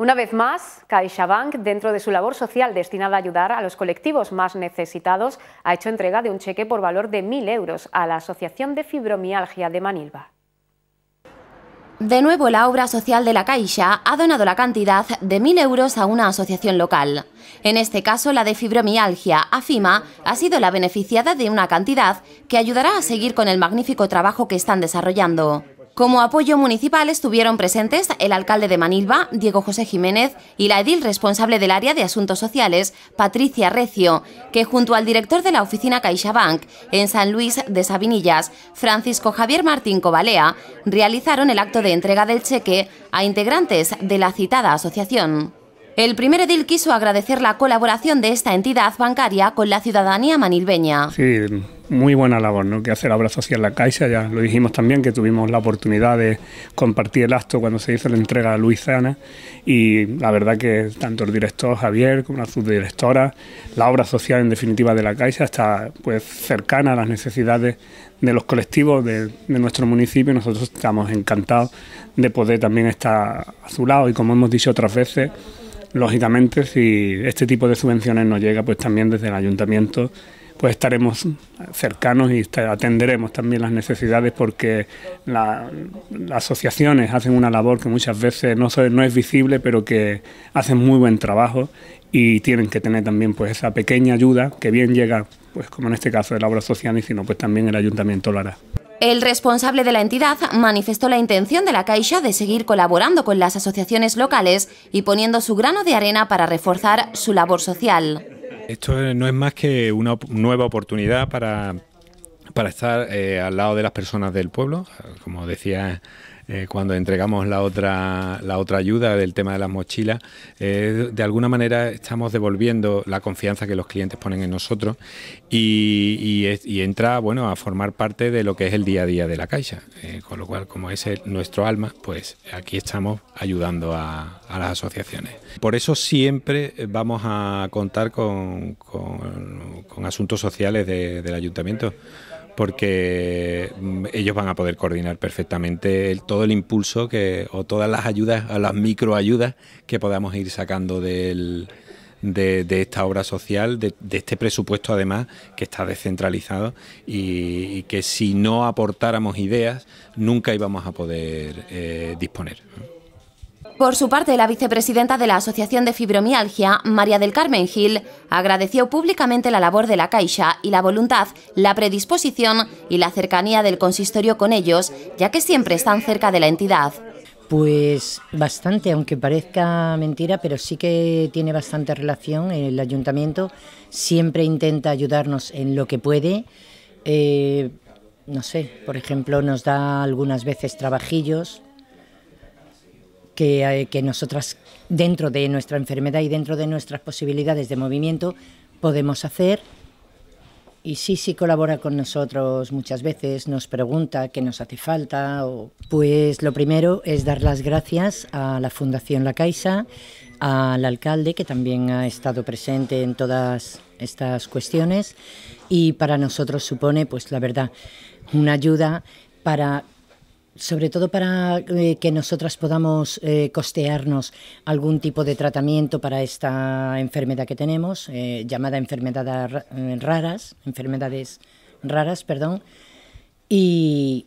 Una vez más, CaixaBank, dentro de su labor social destinada a ayudar a los colectivos más necesitados, ha hecho entrega de un cheque por valor de 1.000 euros a la Asociación de Fibromialgia de Manilva. De nuevo, la obra social de la Caixa ha donado la cantidad de 1.000 euros a una asociación local. En este caso, la de fibromialgia, AFIMA, ha sido la beneficiada de una cantidad que ayudará a seguir con el magnífico trabajo que están desarrollando. Como apoyo municipal estuvieron presentes el alcalde de Manilva, Diego José Jiménez, y la edil responsable del área de asuntos sociales, Patricia Recio, que junto al director de la oficina CaixaBank en San Luis de Sabinillas, Francisco Javier Martín Cobalea, realizaron el acto de entrega del cheque a integrantes de la citada asociación. El primer edil quiso agradecer la colaboración de esta entidad bancaria con la ciudadanía manilveña muy buena labor ¿no? que hace la obra social La Caixa. Ya lo dijimos también que tuvimos la oportunidad de compartir el acto cuando se hizo la entrega a Luisana y la verdad que tanto el director Javier como la subdirectora, la obra social en definitiva de La Caixa está pues cercana a las necesidades de los colectivos de, de nuestro municipio. Nosotros estamos encantados de poder también estar a su lado y como hemos dicho otras veces, lógicamente si este tipo de subvenciones nos llega pues también desde el ayuntamiento pues estaremos cercanos y atenderemos también las necesidades porque las asociaciones hacen una labor que muchas veces no, no es visible, pero que hacen muy buen trabajo y tienen que tener también pues esa pequeña ayuda que bien llega, pues como en este caso de la obra social y sino pues también el ayuntamiento lo hará. El responsable de la entidad manifestó la intención de la Caixa de seguir colaborando con las asociaciones locales y poniendo su grano de arena para reforzar su labor social. Esto no es más que una nueva oportunidad para, para estar eh, al lado de las personas del pueblo, como decía eh, cuando entregamos la otra, la otra ayuda del tema de las mochilas, eh, de alguna manera estamos devolviendo la confianza que los clientes ponen en nosotros y, entra bueno, a formar parte de lo que es el día a día de la Caixa. Eh, con lo cual, como es nuestro alma, pues aquí estamos ayudando a, las asociaciones. Por eso siempre vamos a contar con, con, asuntos sociales del ayuntamiento porque mm, ellos van a poder coordinar perfectamente todo el impulso que, o todas las ayudas, a las microayudas que podamos ir sacando de, esta obra social, de, este presupuesto además que está descentralizado y, que si no aportáramos ideas nunca íbamos a poder eh, disponer. Por su parte, la vicepresidenta de la Asociación de Fibromialgia, María del Carmen Gil, agradeció públicamente la labor de la Caixa y la voluntad, la predisposición y la cercanía del consistorio con ellos, ya que siempre están cerca de la entidad. Pues bastante, aunque parezca mentira, pero sí que tiene bastante relación. El ayuntamiento siempre intenta ayudarnos en lo que puede. Eh, no sé, por ejemplo, nos da algunas veces trabajillos, que, eh, que nosotras dentro de nuestra enfermedad y dentro de nuestras posibilidades de movimiento podemos hacer. Y sí, sí colabora con nosotros muchas veces, nos pregunta qué nos hace falta. O... Pues lo primero es dar las gracias a la Fundación La Caixa, al alcalde que también ha estado presente en todas estas cuestiones y para nosotros supone, pues la verdad, una ayuda para sobre todo para eh, que nosotras podamos eh, costearnos algún tipo de tratamiento para esta enfermedad que tenemos, eh, llamada enfermedades raras, enfermedades raras, perdón, y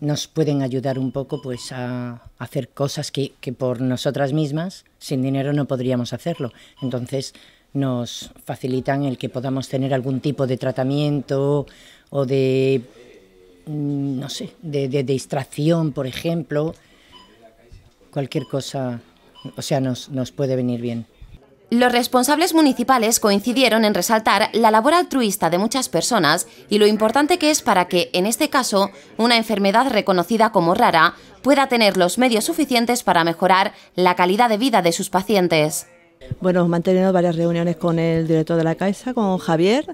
nos pueden ayudar un poco pues a hacer cosas que por nosotras mismas, sin dinero, no podríamos hacerlo. Entonces nos facilitan el que podamos tener algún tipo de tratamiento o de Mm, no sé, de, distracción, por ejemplo, cualquier cosa, o sea, nos puede venir bien. Los responsables municipales coincidieron en resaltar la labor altruista de muchas personas y lo importante que es para que, en este caso, una enfermedad reconocida como rara pueda tener los medios suficientes para mejorar la calidad de vida de sus pacientes. Bueno, hemos mantenido varias reuniones con el director de la Caixa, con Javier,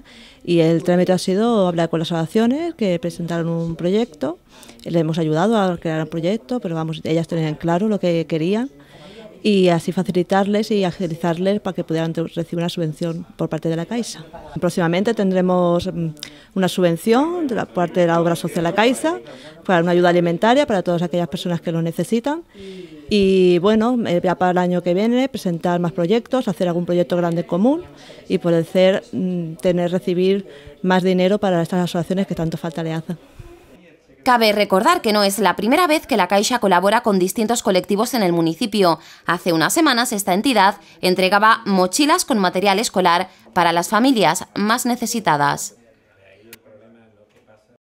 y el trámite ha sido hablar con las asociaciones que presentaron un proyecto. Le hemos ayudado a crear el proyecto, pero vamos, ellas tenían claro lo que querían y así facilitarles y agilizarles para que pudieran recibir una subvención por parte de la Caixa. Próximamente tendremos mm, una subvención de la parte de la obra social de la Caixa para una ayuda alimentaria para todas aquellas personas que lo necesitan y bueno, eh, ya para el año que viene presentar más proyectos, hacer algún proyecto grande común y poder ser, mm, tener, recibir más dinero para estas asociaciones que tanto falta le hacen. Cabe recordar que no es la primera vez que la Caixa colabora con distintos colectivos en el municipio. Hace unas semanas esta entidad entregaba mochilas con material escolar para las familias más necesitadas.